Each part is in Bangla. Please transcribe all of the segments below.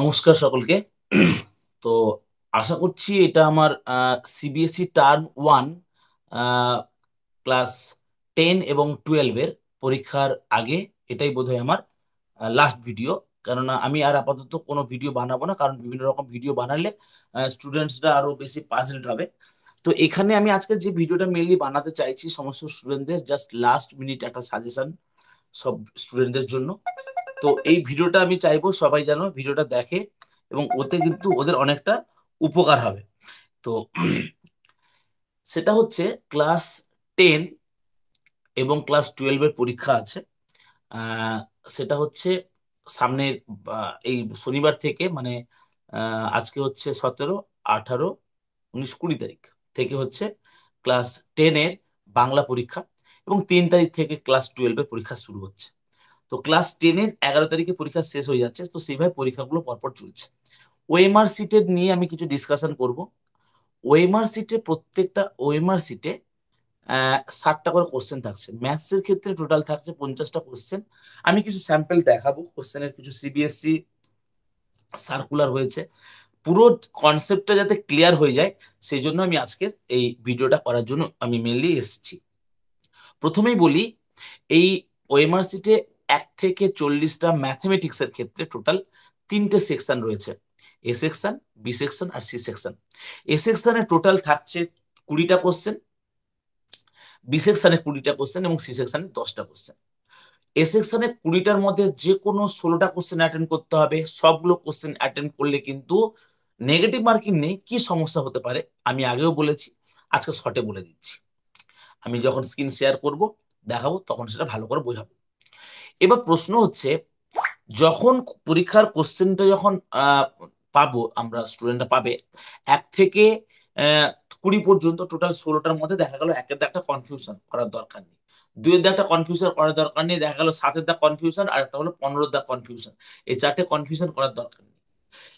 নমস্কার সকলকে তো আশা করছি এটা আমার CBSE term one class ten এবং টুয়েলভের পরীক্ষার আগে এটাই বোধহয় আমার লাস্ট ভিডিও কেননা আমি আর আপাতত কোনো ভিডিও বানাবো না কারণ বিভিন্ন রকম ভিডিও বানালে স্টুডেন্টসরা আরও বেশি পাজেন্ট হবে তো এখানে আমি আজকে যে ভিডিওটা মেনলি বানাতে চাইছি সমস্ত স্টুডেন্টদের জাস্ট লাস্ট মিনিট একটা সাজেশন সব স্টুডেন্টদের জন্য তো এই ভিডিওটা আমি চাইবো সবাই যেন ভিডিওটা দেখে এবং ওতে কিন্তু ওদের অনেকটা উপকার হবে তো সেটা হচ্ছে ক্লাস টেন এবং ক্লাস টুয়েলভের পরীক্ষা আছে সেটা হচ্ছে সামনের এই শনিবার থেকে মানে আজকে হচ্ছে সতেরো আঠারো উনিশ কুড়ি তারিখ থেকে হচ্ছে ক্লাস টেনের বাংলা পরীক্ষা এবং তিন তারিখ থেকে ক্লাস টুয়েলভের পরীক্ষা শুরু হচ্ছে তো ক্লাস টেনের এগারো তারিখে পরীক্ষা শেষ হয়ে যাচ্ছে তো সেইভাবে পরীক্ষাগুলো পরপর চলছে ওয়েমার সিটের নিয়ে আমি কিছু ডিসকাশন করব ওয়েমার সিটে প্রত্যেকটা ওয়েমার সিটে ষাটটা করে কোশ্চেন থাকছে ম্যাথসের ক্ষেত্রে টোটাল থাকছে পঞ্চাশটা কোশ্চেন আমি কিছু স্যাম্পেল দেখাবো কোশ্চেনের কিছু সিবিএসসি সার্কুলার e হয়েছে পুরো কনসেপ্টটা যাতে ক্লিয়ার হয়ে যায় সেই জন্য আমি আজকের এই ভিডিওটা করার জন্য আমি মেনলি এসেছি প্রথমেই বলি এই ওয়েমার সিটে এক থেকে চল্লিশটা ম্যাথমেটিক্সের ক্ষেত্রে টোটাল তিনটে সেকশন রয়েছে এ সেকশন বি সেকশন আর সি সেকশন এ সেকশনে টোটাল থাকছে কুড়িটা কোশ্চেন বি সেকশনে কুড়িটা কোশ্চেন এবং সি সেকশনে দশটা কোশ্চেন এ সেকশনে কুড়িটার মধ্যে যে কোনো ষোলোটা কোশ্চেন অ্যাটেন্ড করতে হবে সবগুলো কোশ্চেন অ্যাটেন্ড করলে কিন্তু নেগেটিভ মার্কিং নেই কি সমস্যা হতে পারে আমি আগেও বলেছি আজকে শর্টে বলে দিচ্ছি আমি যখন স্ক্রিন শেয়ার করব দেখাবো তখন সেটা ভালো করে বোঝাবো এবার প্রশ্ন হচ্ছে যখন পরীক্ষার কোশ্চেনটা যখন পাবো আমরা স্টুডেন্টরা পাবে এক থেকে কুড়ি পর্যন্ত টোটাল ষোলোটার মধ্যে দেখা গেল একের দা একটা কনফিউশন করার দরকার নেই দুইয়ের দা একটা কনফিউশন করার দরকার নেই দেখা গেল সাতের দা কনফিউশন আর একটা হলো পনেরো দা কনফিউশন এই চারটে কনফিউশন করার দরকার নেই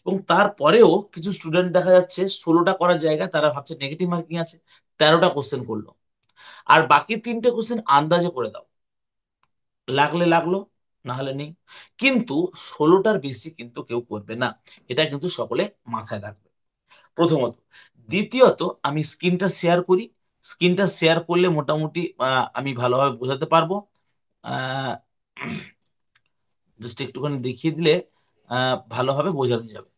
এবং তারপরেও কিছু স্টুডেন্ট দেখা যাচ্ছে ষোলোটা করার জায়গায় তারা ভাবছে নেগেটিভ মার্কিং আছে তেরোটা কোশ্চেন করলো আর বাকি তিনটে কোশ্চেন আন্দাজে করে দাও লাগলে লাগলো না হলে নেই কিন্তু ষোলোটার বেশি কিন্তু কেউ করবে না এটা কিন্তু সকলে মাথায় রাখবে প্রথমত দ্বিতীয়ত আমি স্ক্রিনটা শেয়ার করি স্ক্রিনটা শেয়ার করলে মোটামুটি আমি ভালোভাবে বোঝাতে পারবো জাস্ট একটুখানি দেখিয়ে দিলে ভালোভাবে বোঝানো যাবে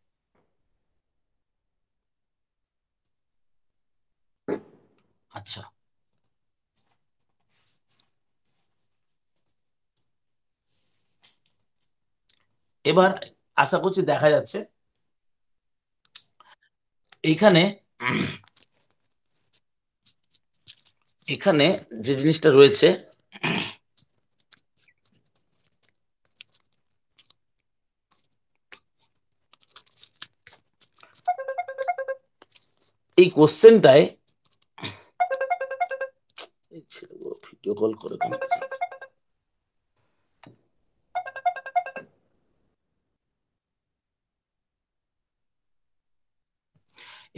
আচ্ছা এবার আশা করছি দেখা যাচ্ছে এখানে এখানে যে জিনিসটা রয়েছে এই কোশ্চেনটায় ভিডিও কল করে কোনো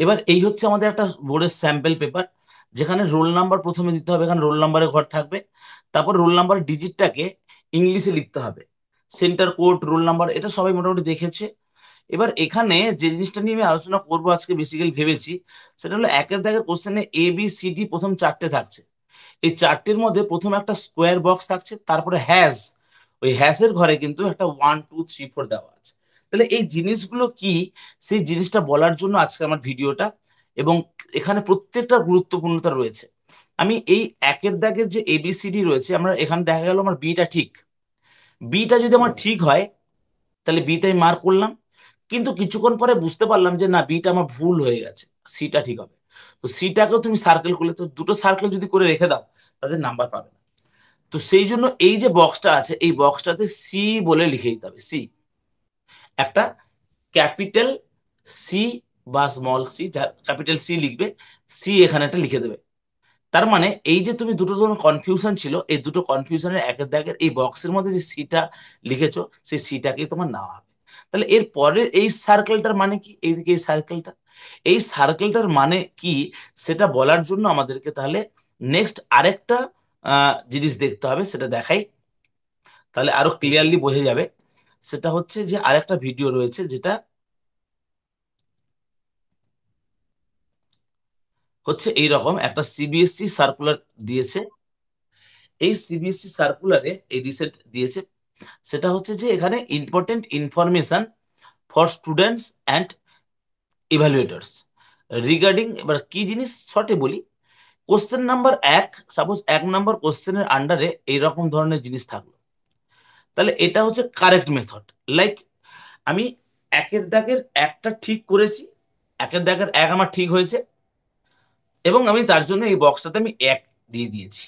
এবার এই হচ্ছে আমাদের একটা বোর্ডের স্যাম্পেল পেপার যেখানে রোল নাম্বার প্রথমে দিতে হবে এখানে রোল নাম্বারে ঘর থাকবে তারপর রোল নাম্বার ডিজিটটাকে ইংলিশে লিখতে হবে সেন্টার কোড রোল নাম্বার এটা সবাই মোটামুটি দেখেছে এবার এখানে যে জিনিসটা নিয়ে আমি আলোচনা করবো আজকে বেসিক্যালি ভেবেছি সেটা হলো একের দাগের কোশ্চেনে এ বি সি ডি প্রথম চারটে থাকছে এই চারটির মধ্যে প্রথমে একটা স্কোয়ার বক্স থাকছে তারপরে হ্যাস ওই হ্যাসের ঘরে কিন্তু একটা ওয়ান টু থ্রি ফোর দেওয়া আছে তাহলে এই জিনিসগুলো কি সেই জিনিসটা বলার জন্য আজকে আমার ভিডিওটা এবং এখানে প্রত্যেকটা গুরুত্বপূর্ণতা রয়েছে আমি এই একের দাগের যে এবিসিডি রয়েছে আমরা এখানে দেখা গেল আমার বিটা ঠিক বিটা যদি আমার ঠিক হয় তাহলে বিতে আমি মার্ক করলাম কিন্তু কিছুক্ষণ পরে বুঝতে পারলাম যে না বিটা আমার ভুল হয়ে গেছে সিটা ঠিক হবে তো সিটাকেও তুমি সার্কেল করলে তো দুটো সার্কেল যদি করে রেখে দাও তাদের নাম্বার পাবে না তো সেই জন্য এই যে বক্সটা আছে এই বক্সটাতে সি বলে লিখে দিতে হবে সি একটা ক্যাপিটাল সি বা স্মল সি যা ক্যাপিটাল সি লিখবে সি এখানে একটা লিখে দেবে তার মানে এই যে তুমি দুটো ধরুন কনফিউশন ছিল এই দুটো কনফিউশনের একের দাগের এই বক্সের মধ্যে যে সিটা লিখেছো সেই সিটাকেই তোমার নেওয়া হবে তাহলে এর পরের এই সার্কেলটার মানে কি এইদিকে এই সার্কেলটা এই সার্কেলটার মানে কি সেটা বলার জন্য আমাদেরকে তাহলে নেক্সট আরেকটা জিনিস দেখতে হবে সেটা দেখাই তাহলে আরো ক্লিয়ারলি বোঝা যাবে সেটা হচ্ছে যে আরেকটা ভিডিও রয়েছে যেটা হচ্ছে এই রকম একটা সিবিএসসি সার্কুলার e দিয়েছে এই সিবিএসসি e সার্কুলারে এই রিসেন্ট দিয়েছে সেটা হচ্ছে যে এখানে important information for students and evaluators regarding এবার কি জিনিস শর্টে বলি কোশ্চেন নাম্বার এক সাপোজ এক নাম্বার কোশ্চেনের আন্ডারে এইরকম ধরনের জিনিস থাকলো তাহলে এটা হচ্ছে কারেক্ট মেথড লাইক আমি একের দাগের একটা ঠিক করেছি একের দাগের এক আমার ঠিক হয়েছে এবং আমি তার জন্য এই বক্সটাতে আমি এক দিয়ে দিয়েছি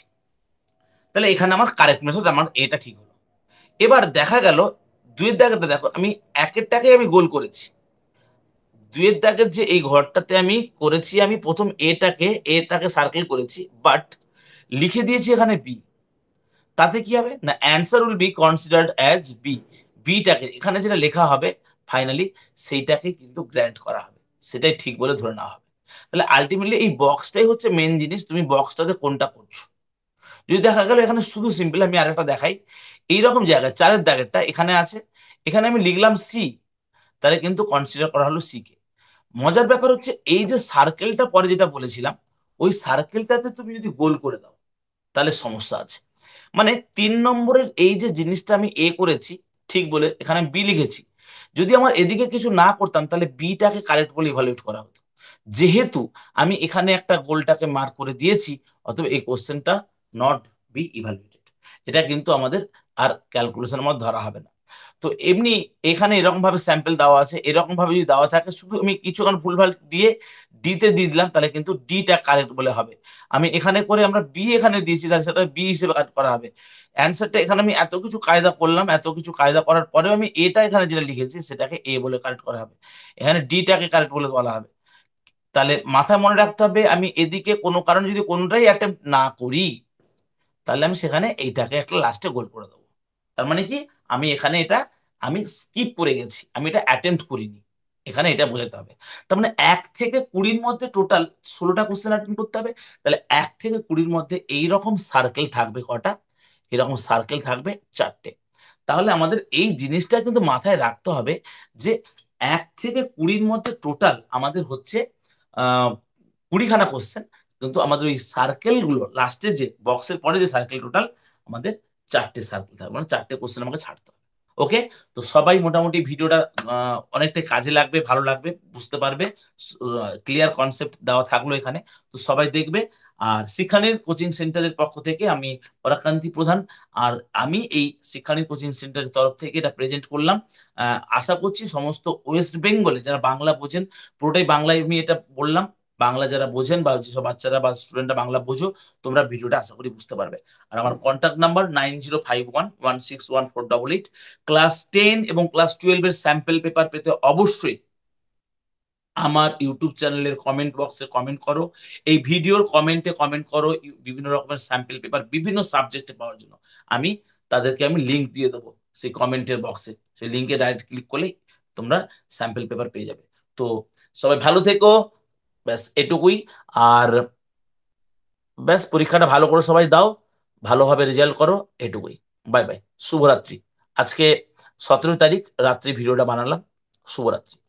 তাহলে এখানে আমার কারেক্ট মেথড আমার এটা ঠিক হলো এবার দেখা গেল দুয়ের দাগেরটা দেখো আমি একের টাকে আমি গোল করেছি দুয়ের দাগের যে এই ঘরটাতে আমি করেছি আমি প্রথম এটাকে এটাকে সার্কেল করেছি বাট লিখে দিয়েছি এখানে বি তাতে কি হবে না answer will be considered as B বিটাকে এখানে যেটা লেখা হবে ফাইনালি সেইটাকে কিন্তু গ্র্যান্ট করা হবে সেটাই ঠিক বলে ধরে নেওয়া হবে তাহলে আলটিমেটলি এই বক্সটাই হচ্ছে মেন জিনিস তুমি বক্সটাতে কোনটা করছো যদি দেখা গেল এখানে শুধু সিম্পল আমি আরেকটা দেখাই এইরকম জায়গায় চারের দাগেরটা এখানে আছে এখানে আমি লিখলাম সি তাহলে কিন্তু কনসিডার করা হলো সি কে মজার ব্যাপার হচ্ছে এই যে সার্কেলটা পরে যেটা বলেছিলাম ওই সার্কেলটাতে তুমি যদি গোল করে দাও তাহলে সমস্যা আছে মানে তিন নম্বরের এই যে জিনিসটা আমি এ করেছি ঠিক বলে এখানে বি লিখেছি যদি আমার এদিকে কিছু না করতাম তাহলে বিটাকে কারেক্ট বলে ইভালুয়েট করা হতো যেহেতু আমি এখানে একটা গোলটাকে মার্ক করে দিয়েছি অথবা এই কোশ্চেনটা নট বি ইভালুয়েটেড এটা কিন্তু আমাদের আর ক্যালকুলেশনের মধ্যে ধরা হবে না তো এমনি এখানে এরকম ভাবে স্যাম্পল দেওয়া আছে এরকম ভাবে যদি দেওয়া থাকে শুধু আমি কিছুক্ষণ ভুলভাল দিয়ে ডিতে দিয়ে দিলাম তাহলে কিন্তু ডিটা কারেক্ট বলে হবে আমি এখানে করে আমরা বি এখানে দিয়েছি তাহলে সেটা বি হিসেবে কাজ করা হবে অ্যান্সারটা এখানে আমি এত কিছু কায়দা করলাম এত কিছু কায়দা করার পরেও আমি এটা এখানে যেটা লিখেছি সেটাকে এ বলে কারেক্ট করা হবে এখানে ডিটাকে কারেক্ট বলে বলা হবে তাহলে মাথায় মনে রাখতে হবে আমি এদিকে কোনো কারণে যদি কোনটাই অ্যাটেম্প না করি তাহলে আমি সেখানে এইটাকে একটা লাস্টে গোল করে দেবো তার মানে কি আমি এখানে এটা আমি স্কিপ করে গেছি আমি এটা অ্যাটেম্প করিনি এখানে এটা বোঝাতে হবে তার মানে এক থেকে কুড়ির মধ্যে টোটাল ষোলোটা কোশ্চেন অ্যাটেন্ড করতে হবে তাহলে এক থেকে কুড়ির মধ্যে এইরকম সার্কেল থাকবে কটা এরকম সার্কেল থাকবে চারটে তাহলে আমাদের এই জিনিসটা কিন্তু মাথায় রাখতে হবে যে এক থেকে কুড়ির মধ্যে টোটাল আমাদের হচ্ছে কুড়িখানা কোশ্চেন কিন্তু আমাদের ওই সার্কেলগুলো লাস্টের যে বক্সের পরে যে সার্কেল টোটাল আমাদের চারটে সার্কেল থাকবে মানে চারটে কোশ্চেন আমাকে ছাড়তে হবে ওকে তো সবাই মোটামুটি ভিডিওটা অনেকটা কাজে লাগবে ভালো লাগবে বুঝতে পারবে ক্লিয়ার কনসেপ্ট দেওয়া থাকলো এখানে তো সবাই দেখবে আর শিক্ষানির কোচিং সেন্টারের পক্ষ থেকে আমি পরাক্রান্তি প্রধান আর আমি এই শিক্ষানির কোচিং সেন্টারের তরফ থেকে এটা প্রেজেন্ট করলাম আশা করছি সমস্ত ওয়েস্ট বেঙ্গলে যারা বাংলা বোঝেন পুরোটাই বাংলায় আমি এটা বললাম বাংলা যারা বোঝেন বা যেসব বাচ্চারা বা স্টুডেন্টরা বাংলা বোঝো তোমরা ভিডিওটা আশা করি বুঝতে পারবে আর আমার contact number nine zero five one one six one four double eight class ten এবং ক্লাস টুয়েলভের স্যাম্পেল পেপার পেতে অবশ্যই আমার ইউটিউব চ্যানেলের কমেন্ট বক্সে কমেন্ট করো এই ভিডিওর কমেন্টে কমেন্ট করো বিভিন্ন রকমের স্যাম্পেল পেপার বিভিন্ন সাবজেক্টে পাওয়ার জন্য আমি তাদেরকে আমি লিঙ্ক দিয়ে দেবো সেই কমেন্টের বক্সে সেই লিঙ্কে ডাইরেক্ট ক্লিক করলেই তোমরা স্যাম্পেল পেপার পেয়ে যাবে তো সবাই ভালো থেকো ব্যাস এটুকুই আর ব্যাস পরীক্ষাটা ভালো করে সবাই দাও ভালোভাবে রেজাল্ট করো এটুকুই বাই বাই শুভরাত্রি আজকে সতেরো তারিখ রাত্রি ভিডিওটা বানালাম শুভরাত্রি